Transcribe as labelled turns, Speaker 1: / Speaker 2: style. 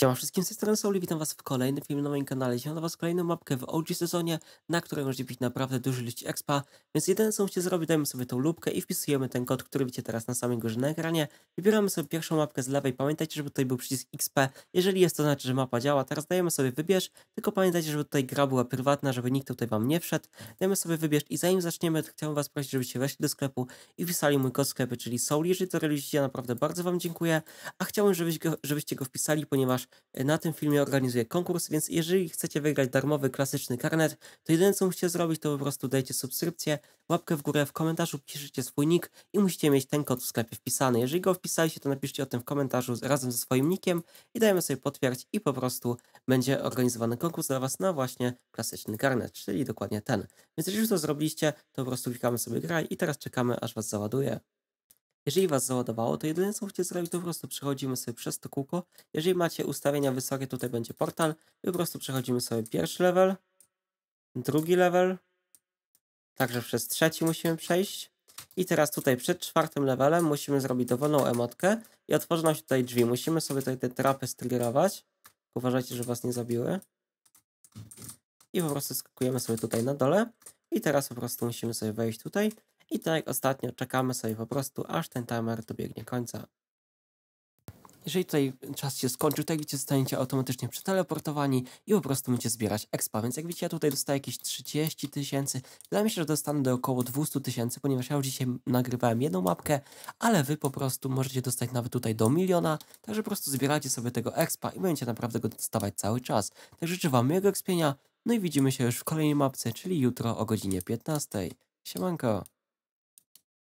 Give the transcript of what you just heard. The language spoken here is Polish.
Speaker 1: Siema wszystkim, z tej strony Soul witam was w kolejnym filmie na moim kanale. Dzisiaj was kolejną mapkę w OG sezonie, na której możecie pić naprawdę duży ilość expa, więc jedyne co musicie zrobić, dajemy sobie tą lubkę i wpisujemy ten kod, który widzicie teraz na samej górze na ekranie. Wybieramy sobie pierwszą mapkę z lewej, pamiętajcie, żeby tutaj był przycisk XP, jeżeli jest to znaczy, że mapa działa. Teraz dajemy sobie wybierz, tylko pamiętajcie, żeby tutaj gra była prywatna, żeby nikt tutaj wam nie wszedł. Dajemy sobie wybierz i zanim zaczniemy, to chciałbym was prosić, żebyście weszli do sklepu i wpisali mój kod sklepy, czyli Soul. Jeżeli to realizujecie, naprawdę bardzo wam dziękuję, a chciałbym, go, żebyście go wpisali, ponieważ E, na tym filmie organizuję konkurs, więc jeżeli chcecie wygrać darmowy, klasyczny karnet, to jedyne co musicie zrobić to po prostu dajcie subskrypcję, łapkę w górę, w komentarzu piszecie swój nick i musicie mieć ten kod w sklepie wpisany. Jeżeli go wpisaliście, to napiszcie o tym w komentarzu razem ze swoim nickiem i dajemy sobie potwierdź i po prostu będzie organizowany konkurs dla Was na właśnie klasyczny karnet, czyli dokładnie ten. Więc jeżeli już to zrobiliście, to po prostu klikamy sobie graj i teraz czekamy aż Was załaduje. Jeżeli Was załadowało, to jedyne co musicie zrobić, to po prostu przechodzimy sobie przez to kółko. Jeżeli macie ustawienia wysokie, tutaj będzie portal i po prostu przechodzimy sobie pierwszy level, drugi level, także przez trzeci musimy przejść. I teraz tutaj przed czwartym levelem musimy zrobić dowolną emotkę i otworzą nam się tutaj drzwi. Musimy sobie tutaj te trapy striggerować. Uważajcie, że Was nie zabiły. I po prostu skakujemy sobie tutaj na dole. I teraz po prostu musimy sobie wejść tutaj i tak jak ostatnio czekamy sobie po prostu, aż ten timer dobiegnie końca. Jeżeli tutaj czas się skończył, to jak widzicie, zostaniecie automatycznie przeteleportowani i po prostu będziecie zbierać expa. Więc jak widzicie, ja tutaj dostaję jakieś 30 tysięcy. Wydaje mi się, że dostanę do około 200 tysięcy, ponieważ ja już dzisiaj nagrywałem jedną mapkę, ale wy po prostu możecie dostać nawet tutaj do miliona. Także po prostu zbieracie sobie tego expa i będziecie naprawdę go dostawać cały czas. Także życzę wam miłego expienia, no i widzimy się już w kolejnej mapce, czyli jutro o godzinie 15. Siemanko!